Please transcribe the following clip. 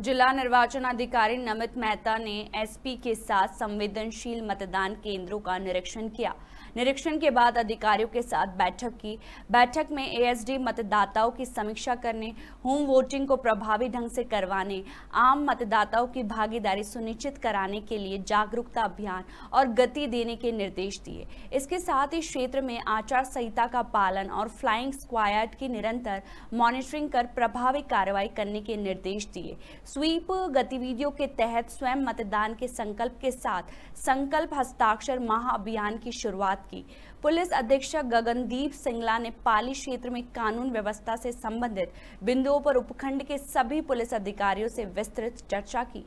जिला निर्वाचन अधिकारी नमित मेहता ने एसपी के साथ संवेदनशील मतदान केंद्रों का निरीक्षण किया निरीक्षण के बाद अधिकारियों के साथ बैठक की बैठक में एएसडी मतदाताओं की समीक्षा करने होम वोटिंग को प्रभावी ढंग से करवाने आम मतदाताओं की भागीदारी सुनिश्चित कराने के लिए जागरूकता अभियान और गति देने के निर्देश दिए इसके साथ ही क्षेत्र में आचार संहिता का पालन और फ्लाइंग स्क्वायड की निरंतर मॉनिटरिंग कर प्रभावी कार्रवाई करने के निर्देश दिए स्वीप गतिविधियों के तहत स्वयं मतदान के संकल्प के साथ संकल्प हस्ताक्षर महाअभियान की शुरुआत की पुलिस अधीक्षक गगनदीप सिंगला ने पाली क्षेत्र में कानून व्यवस्था से संबंधित बिंदुओं पर उपखंड के सभी पुलिस अधिकारियों से विस्तृत चर्चा की